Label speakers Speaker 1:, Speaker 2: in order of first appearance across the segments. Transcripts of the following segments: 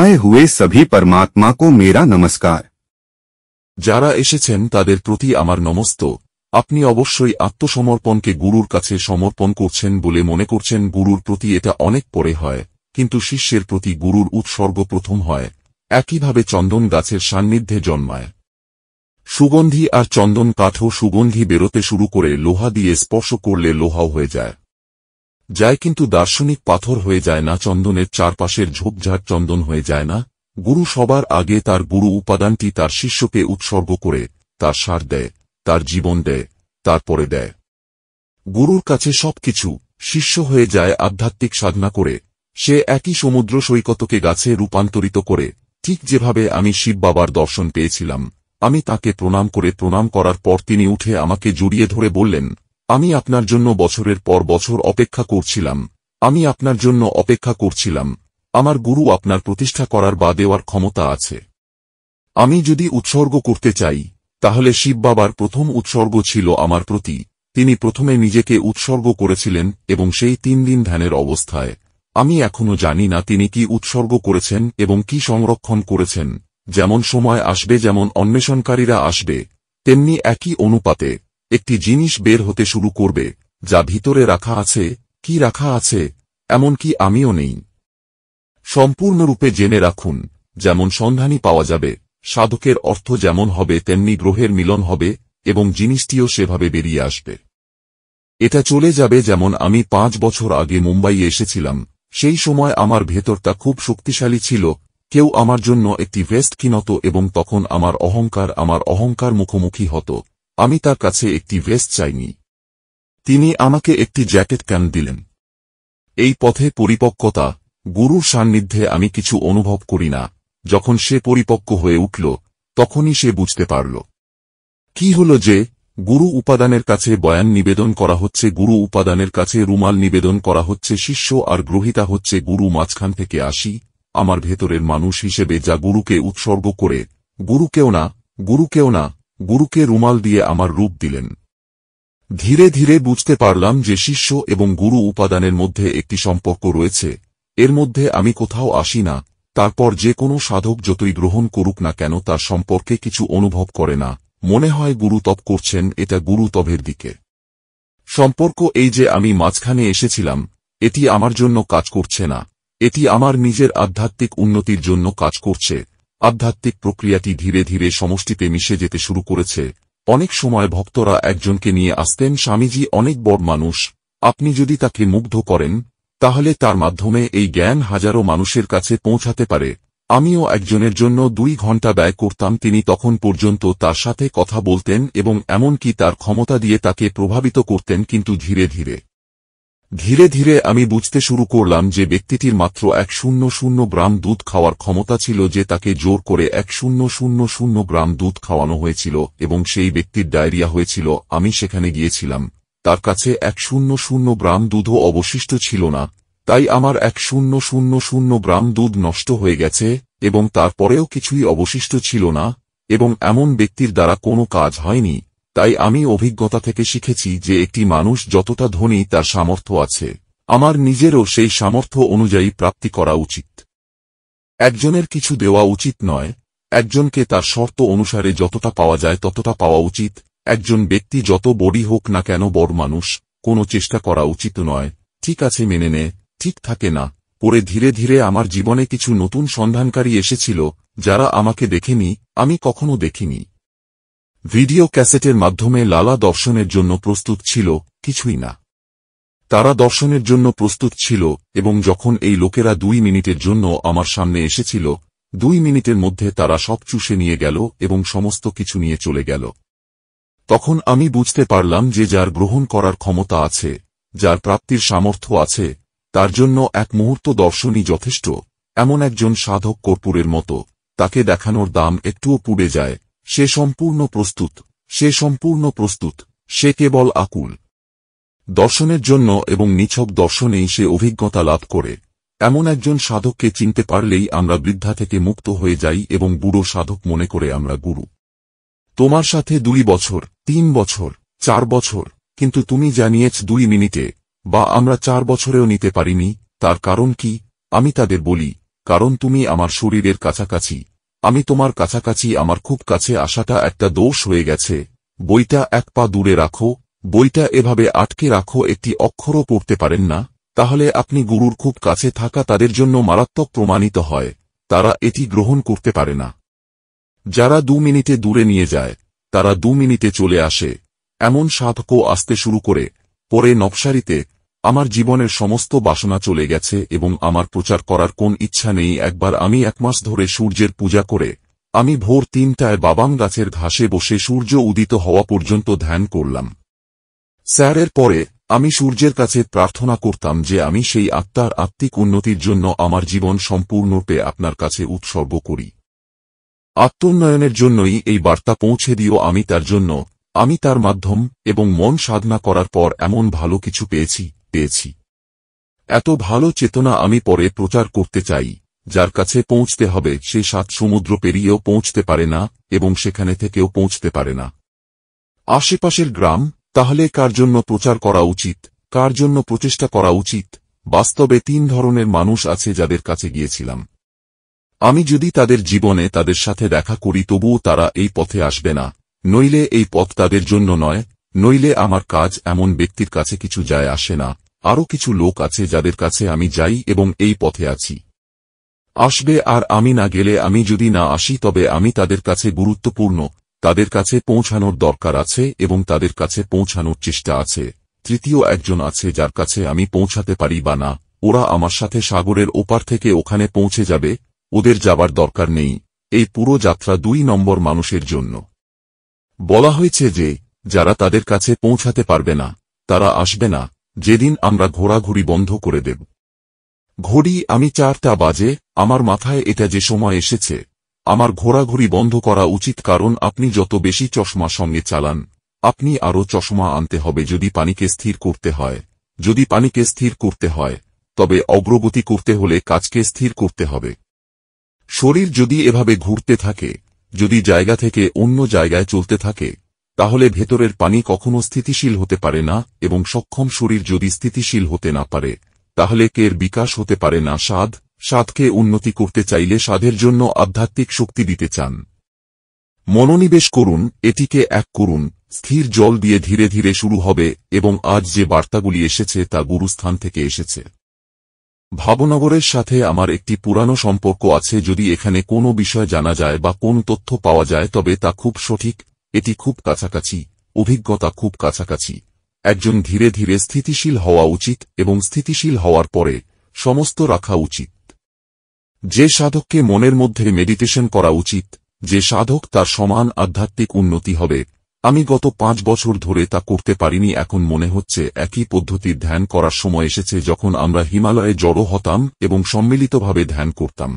Speaker 1: আয় হুয়ে সভি পরমাত্মা কো মেরা নমস্কার যারা এসেছেন তাদের প্রতি আমার নমস্ত আপনি অবশ্যই আত্মসমর্পণকে গুরুর কাছে সমর্পণ করছেন বলে মনে করছেন গুরুর প্রতি এটা অনেক পরে হয় কিন্তু শিষ্যের প্রতি গুরুর উৎসর্গ প্রথম হয় একইভাবে চন্দন গাছের সান্নিধ্যে জন্মায় সুগন্ধি আর চন্দন কাঠও সুগন্ধি বেরোতে শুরু করে লোহা দিয়ে স্পর্শ করলে লোহাও হয়ে যায় যায় কিন্তু দার্শনিক পাথর হয়ে যায় না চন্দনের চারপাশের ঝোপঝাড় চন্দন হয়ে যায় না গুরু সবার আগে তার গুরু উপাদানটি তার শিষ্যকে উৎসর্গ করে তার সার দেয় তার জীবন দেয় তারপরে দেয় গুরুর কাছে সবকিছু শিষ্য হয়ে যায় আধ্যাত্মিক সাধনা করে সে একই সমুদ্র সৈকতকে গাছে রূপান্তরিত করে ঠিক যেভাবে আমি শিব বাবার দর্শন পেয়েছিলাম আমি তাকে প্রণাম করে প্রণাম করার পর তিনি উঠে আমাকে জড়িয়ে ধরে বললেন আমি আপনার জন্য বছরের পর বছর অপেক্ষা করছিলাম আমি আপনার জন্য অপেক্ষা করছিলাম আমার গুরু আপনার প্রতিষ্ঠা করার বা দেওয়ার ক্ষমতা আছে আমি যদি উৎসর্গ করতে চাই তাহলে শিব বাবার প্রথম উৎসর্গ ছিল আমার প্রতি তিনি প্রথমে নিজেকে উৎসর্গ করেছিলেন এবং সেই তিন দিন ধ্যানের অবস্থায় আমি এখনও জানি না তিনি কি উৎসর্গ করেছেন এবং কি সংরক্ষণ করেছেন যেমন সময় আসবে যেমন অন্বেষণকারীরা আসবে তেমনি একই অনুপাতে একটি জিনিস বের হতে শুরু করবে যা ভিতরে রাখা আছে কি রাখা আছে এমনকি আমিও নেই সম্পূর্ণরূপে জেনে রাখুন যেমন সন্ধানী পাওয়া যাবে সাধকের অর্থ যেমন হবে তেমনি গ্রহের মিলন হবে এবং জিনিসটিও সেভাবে বেরিয়ে আসবে এটা চলে যাবে যেমন আমি পাঁচ বছর আগে মুম্বাই এসেছিলাম সেই সময় আমার ভেতরটা খুব শক্তিশালী ছিল কেউ আমার জন্য একটি ভেস্ট কিনত এবং তখন আমার অহংকার আমার অহংকার মুখোমুখি হতো আমি তার কাছে একটি ভেস্ট চাইনি তিনি আমাকে একটি জ্যাকেট ক্যান দিলেন এই পথে পরিপক্কতা গুরুর সান্নিধ্যে আমি কিছু অনুভব করি না যখন সে পরিপক্ক হয়ে উঠল তখনই সে বুঝতে পারল কি হল যে গুরু উপাদানের কাছে বয়ান নিবেদন করা হচ্ছে গুরু উপাদানের কাছে রুমাল নিবেদন করা হচ্ছে শিষ্য আর গ্রহিতা হচ্ছে গুরু মাঝখান থেকে আসি আমার ভেতরের মানুষ হিসেবে যা গুরুকে উৎসর্গ করে গুরুকেও না গুরুকেও না গুরুকে রুমাল দিয়ে আমার রূপ দিলেন ধীরে ধীরে বুঝতে পারলাম যে শিষ্য এবং গুরু উপাদানের মধ্যে একটি সম্পর্ক রয়েছে এর মধ্যে আমি কোথাও আসি না তারপর যে কোনো সাধক যতই গ্রহণ করুক না কেন তার সম্পর্কে কিছু অনুভব করে না মনে হয় গুরু তপ করছেন এটা গুরু তবের দিকে সম্পর্ক এই যে আমি মাঝখানে এসেছিলাম এটি আমার জন্য কাজ করছে না এটি আমার নিজের আধ্যাত্মিক উন্নতির জন্য কাজ করছে আধ্যাত্মিক প্রক্রিয়াটি ধীরে ধীরে সমষ্টিতে মিশে যেতে শুরু করেছে অনেক সময় ভক্তরা একজনকে নিয়ে আসতেন স্বামীজি অনেক বড় মানুষ আপনি যদি তাকে মুগ্ধ করেন তাহলে তার মাধ্যমে এই জ্ঞান হাজারো মানুষের কাছে পৌঁছাতে পারে আমিও একজনের জন্য দুই ঘন্টা ব্যয় করতাম তিনি তখন পর্যন্ত তার সাথে কথা বলতেন এবং এমনকি তার ক্ষমতা দিয়ে তাকে প্রভাবিত করতেন কিন্তু ধীরে ধীরে ধীরে ধীরে আমি বুঝতে শুরু করলাম যে ব্যক্তিটির মাত্র এক শূন্য শূন্য গ্রাম দুধ খাওয়ার ক্ষমতা ছিল যে তাকে জোর করে এক শূন্য শূন্য শূন্য গ্রাম দুধ খাওয়ানো হয়েছিল এবং সেই ব্যক্তির ডায়রিয়া হয়েছিল আমি সেখানে গিয়েছিলাম তার কাছে এক শূন্য শূন্য গ্রাম দুধও অবশিষ্ট ছিল না তাই আমার এক শূন্য শূন্য শূন্য গ্রাম দুধ নষ্ট হয়ে গেছে এবং তারপরেও কিছুই অবশিষ্ট ছিল না এবং এমন ব্যক্তির দ্বারা কোনো কাজ হয়নি তাই আমি অভিজ্ঞতা থেকে শিখেছি যে একটি মানুষ যতটা ধনী তার সামর্থ্য আছে আমার নিজেরও সেই সামর্থ্য অনুযায়ী প্রাপ্তি করা উচিত একজনের কিছু দেওয়া উচিত নয় একজনকে তার শর্ত অনুসারে যতটা পাওয়া যায় ততটা পাওয়া উচিত একজন ব্যক্তি যত বড়ি হোক না কেন বড় মানুষ কোনো চেষ্টা করা উচিত নয় ঠিক আছে মেনে নে ঠিক থাকে না পরে ধীরে ধীরে আমার জীবনে কিছু নতুন সন্ধানকারী এসেছিল যারা আমাকে দেখেনি আমি কখনো দেখিনি ভিডিও ক্যাসেটের মাধ্যমে লালা দর্শনের জন্য প্রস্তুত ছিল কিছুই না তারা দর্শনের জন্য প্রস্তুত ছিল এবং যখন এই লোকেরা দুই মিনিটের জন্য আমার সামনে এসেছিল দুই মিনিটের মধ্যে তারা সব চুষে নিয়ে গেল এবং সমস্ত কিছু নিয়ে চলে গেল তখন আমি বুঝতে পারলাম যে যার গ্রহণ করার ক্ষমতা আছে যার প্রাপ্তির সামর্থ্য আছে তার জন্য এক মুহূর্ত দর্শনই যথেষ্ট এমন একজন সাধক কর্পূরের মতো তাকে দেখানোর দাম একটুও পুড়ে যায় সে সম্পূর্ণ প্রস্তুত সে সম্পূর্ণ প্রস্তুত সে কেবল আকুল দর্শনের জন্য এবং নিছক দর্শনেই সে অভিজ্ঞতা লাভ করে এমন একজন সাধককে চিনতে পারলেই আমরা বৃদ্ধা থেকে মুক্ত হয়ে যাই এবং বুড়ো সাধক মনে করে আমরা গুরু তোমার সাথে দুই বছর তিন বছর চার বছর কিন্তু তুমি জানিয়েছ দুই মিনিটে বা আমরা চার বছরেও নিতে পারিনি তার কারণ কি আমি তাদের বলি কারণ তুমি আমার শরীরের কাছাকাছি আমি তোমার কাছাকাছি আমার খুব কাছে আসাটা একটা দোষ হয়ে গেছে বইটা এক পা দূরে রাখো বইটা এভাবে আটকে রাখো একটি অক্ষরও পড়তে পারেন না তাহলে আপনি গুরুর খুব কাছে থাকা তাদের জন্য মারাত্মক প্রমাণিত হয় তারা এটি গ্রহণ করতে পারে না যারা দু মিনিটে দূরে নিয়ে যায় তারা দু মিনিটে চলে আসে এমন সাধকও আসতে শুরু করে পরে নবসারিতে আমার জীবনের সমস্ত বাসনা চলে গেছে এবং আমার প্রচার করার কোন ইচ্ছা নেই একবার আমি এক মাস ধরে সূর্যের পূজা করে আমি ভোর তিনটায় বাবাম গাছের ঘাসে বসে সূর্য উদিত হওয়া পর্যন্ত ধ্যান করলাম স্যারের পরে আমি সূর্যের কাছে প্রার্থনা করতাম যে আমি সেই আত্মার আত্মিক উন্নতির জন্য আমার জীবন সম্পূর্ণরূপে আপনার কাছে উৎসর্গ করি আত্মোন্নয়নের জন্যই এই বার্তা পৌঁছে দিও আমি তার জন্য আমি তার মাধ্যম এবং মন সাধনা করার পর এমন ভালো কিছু পেয়েছি পেয়েছি এত ভালো চেতনা আমি পরে প্রচার করতে চাই যার কাছে পৌঁছতে হবে সে সাত সমুদ্র পেরিয়েও পৌঁছতে পারে না এবং সেখানে থেকেও পৌঁছতে পারে না আশেপাশের গ্রাম তাহলে কার জন্য প্রচার করা উচিত কার জন্য প্রচেষ্টা করা উচিত বাস্তবে তিন ধরনের মানুষ আছে যাদের কাছে গিয়েছিলাম আমি যদি তাদের জীবনে তাদের সাথে দেখা করি তবুও তারা এই পথে আসবে না নইলে এই পথ তাদের জন্য নয় নইলে আমার কাজ এমন ব্যক্তির কাছে কিছু যায় আসে না আরও কিছু লোক আছে যাদের কাছে আমি যাই এবং এই পথে আছি আসবে আর আমি না গেলে আমি যদি না আসি তবে আমি তাদের কাছে গুরুত্বপূর্ণ তাদের কাছে পৌঁছানোর দরকার আছে এবং তাদের কাছে পৌঁছানোর চেষ্টা আছে তৃতীয় একজন আছে যার কাছে আমি পৌঁছাতে পারি বা না ওরা আমার সাথে সাগরের ওপার থেকে ওখানে পৌঁছে যাবে ওদের যাবার দরকার নেই এই পুরো যাত্রা দুই নম্বর মানুষের জন্য বলা হয়েছে যে যারা তাদের কাছে পৌঁছাতে পারবে না তারা আসবে না যেদিন আমরা ঘোরাঘুরি বন্ধ করে দেব ঘড়ি আমি চারটা বাজে আমার মাথায় এটা যে সময় এসেছে আমার ঘোরাঘুরি বন্ধ করা উচিত কারণ আপনি যত বেশি চশমা সঙ্গে চালান আপনি আরও চশমা আনতে হবে যদি পানিকে স্থির করতে হয় যদি পানিকে স্থির করতে হয় তবে অগ্রগতি করতে হলে কাজকে স্থির করতে হবে শরীর যদি এভাবে ঘুরতে থাকে যদি জায়গা থেকে অন্য জায়গায় চলতে থাকে তাহলে ভেতরের পানি কখনো স্থিতিশীল হতে পারে না এবং সক্ষম শরীর যদি স্থিতিশীল হতে না পারে তাহলে কের বিকাশ হতে পারে না স্বাদ স্বাদকে উন্নতি করতে চাইলে স্বাদের জন্য আধ্যাত্মিক শক্তি দিতে চান মনোনিবেশ করুন এটিকে এক করুন স্থির জল দিয়ে ধীরে ধীরে শুরু হবে এবং আজ যে বার্তাগুলি এসেছে তা গুরুস্থান থেকে এসেছে ভাবনগরের সাথে আমার একটি পুরানো সম্পর্ক আছে যদি এখানে কোনো বিষয় জানা যায় বা কোন তথ্য পাওয়া যায় তবে তা খুব সঠিক এটি খুব কাছাকাছি অভিজ্ঞতা খুব কাছাকাছি একজন ধীরে ধীরে স্থিতিশীল হওয়া উচিত এবং স্থিতিশীল হওয়ার পরে সমস্ত রাখা উচিত যে সাধককে মনের মধ্যে মেডিটেশন করা উচিত যে সাধক তার সমান আধ্যাত্মিক উন্নতি হবে আমি গত পাঁচ বছর ধরে তা করতে পারিনি এখন মনে হচ্ছে একই পদ্ধতির ধ্যান করার সময় এসেছে যখন আমরা হিমালয়ে জড়ো হতাম এবং সম্মিলিতভাবে ধ্যান করতাম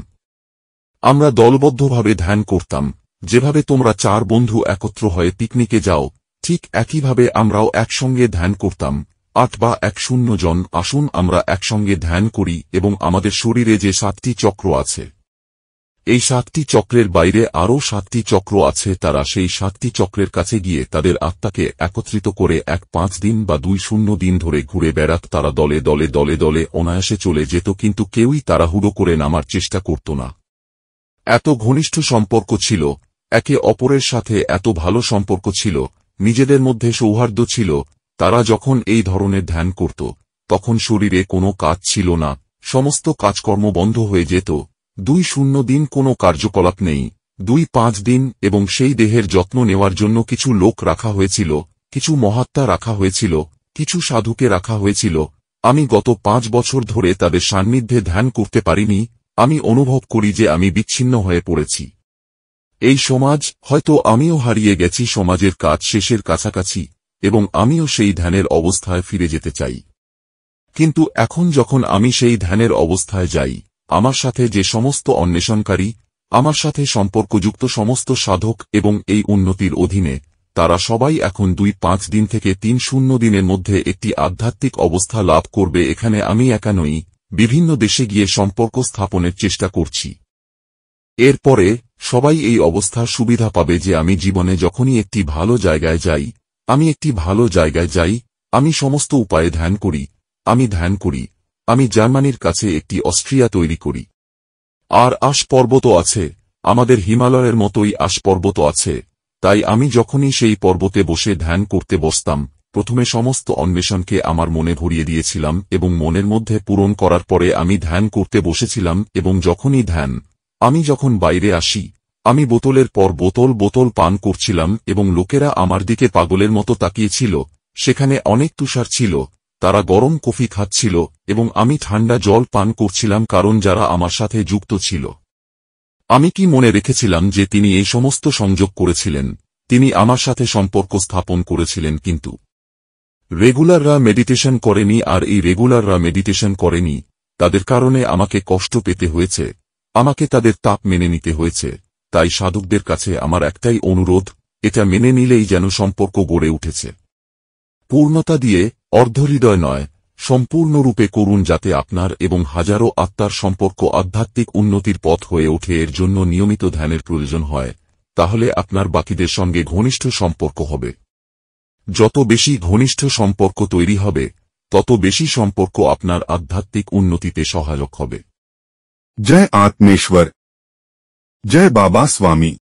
Speaker 1: আমরা দলবদ্ধভাবে ধ্যান করতাম যেভাবে তোমরা চার বন্ধু একত্র হয়ে পিকনিকে যাও ঠিক একইভাবে আমরাও একসঙ্গে ধ্যান করতাম আট বা এক শূন্য জন আসুন আমরা একসঙ্গে ধ্যান করি এবং আমাদের শরীরে যে সাতটি চক্র আছে এই সাতটি চক্রের বাইরে আরও সাতটি চক্র আছে তারা সেই সাতটি চক্রের কাছে গিয়ে তাদের আত্মাকে একত্রিত করে এক পাঁচ দিন বা দুই শূন্য দিন ধরে ঘুরে বেড়াত তারা দলে দলে দলে দলে অনায়াসে চলে যেত কিন্তু কেউই তারা হুডো করে নামার চেষ্টা করত না এত ঘনিষ্ঠ সম্পর্ক ছিল একে অপরের সাথে এত ভালো সম্পর্ক ছিল নিজেদের মধ্যে সৌহার্দ্য ছিল তারা যখন এই ধরনের ধ্যান করত তখন শরীরে কোনো কাজ ছিল না সমস্ত কাজকর্ম বন্ধ হয়ে যেত দুই শূন্য দিন কোনো কার্যকলাপ নেই দুই পাঁচ দিন এবং সেই দেহের যত্ন নেওয়ার জন্য কিছু লোক রাখা হয়েছিল কিছু মহাত্মা রাখা হয়েছিল কিছু সাধুকে রাখা হয়েছিল আমি গত পাঁচ বছর ধরে তাদের সান্নিধ্যে ধ্যান করতে পারিনি আমি অনুভব করি যে আমি বিচ্ছিন্ন হয়ে পড়েছি এই সমাজ হয়তো আমিও হারিয়ে গেছি সমাজের কাজ শেষের কাছাকাছি এবং আমিও সেই ধ্যানের অবস্থায় ফিরে যেতে চাই কিন্তু এখন যখন আমি সেই ধ্যানের অবস্থায় যাই আমার সাথে যে সমস্ত অন্বেষণকারী আমার সাথে সম্পর্কযুক্ত সমস্ত সাধক এবং এই উন্নতির অধীনে তারা সবাই এখন দুই পাঁচ দিন থেকে তিন শূন্য দিনের মধ্যে একটি আধ্যাত্মিক অবস্থা লাভ করবে এখানে আমি একা নই বিভিন্ন দেশে গিয়ে সম্পর্ক স্থাপনের চেষ্টা করছি এরপরে সবাই এই অবস্থার সুবিধা পাবে যে আমি জীবনে যখনই একটি ভালো জায়গায় যাই আমি একটি ভালো জায়গায় যাই আমি সমস্ত উপায়ে ধ্যান করি আমি ধ্যান করি আমি জার্মানির কাছে একটি অস্ট্রিয়া তৈরি করি আর আশ পর্বত আছে আমাদের হিমালয়ের মতোই আশ পর্বত আছে তাই আমি যখনই সেই পর্বতে বসে ধ্যান করতে বসতাম প্রথমে সমস্ত অন্বেষণকে আমার মনে ভরিয়ে দিয়েছিলাম এবং মনের মধ্যে পূরণ করার পরে আমি ধ্যান করতে বসেছিলাম এবং যখনই ধ্যান আমি যখন বাইরে আসি আমি বোতলের পর বোতল বোতল পান করছিলাম এবং লোকেরা আমার দিকে পাগলের মতো তাকিয়েছিল সেখানে অনেক তুষার ছিল তারা গরম কফি খাচ্ছিল এবং আমি ঠান্ডা জল পান করছিলাম কারণ যারা আমার সাথে যুক্ত ছিল আমি কি মনে রেখেছিলাম যে তিনি এই সমস্ত সংযোগ করেছিলেন তিনি আমার সাথে সম্পর্ক স্থাপন করেছিলেন কিন্তু রেগুলাররা মেডিটেশন করেনি আর এই রেগুলাররা মেডিটেশন করেনি তাদের কারণে আমাকে কষ্ট পেতে হয়েছে আমাকে তাদের তাপ মেনে নিতে হয়েছে তাই সাধকদের কাছে আমার একটাই অনুরোধ এটা মেনে নিলেই যেন সম্পর্ক গড়ে উঠেছে পূর্ণতা দিয়ে অর্ধহৃদয় নয় সম্পূর্ণরূপে করুন যাতে আপনার এবং হাজারো আত্মার সম্পর্ক আধ্যাত্মিক উন্নতির পথ হয়ে ওঠে এর জন্য নিয়মিত ধ্যানের প্রয়োজন হয় তাহলে আপনার বাকিদের সঙ্গে ঘনিষ্ঠ সম্পর্ক হবে যত বেশি ঘনিষ্ঠ সম্পর্ক তৈরি হবে তত বেশি সম্পর্ক আপনার আধ্যাত্মিক উন্নতিতে সহায়ক হবে जय आत्मेश्वर जय बाबा स्वामी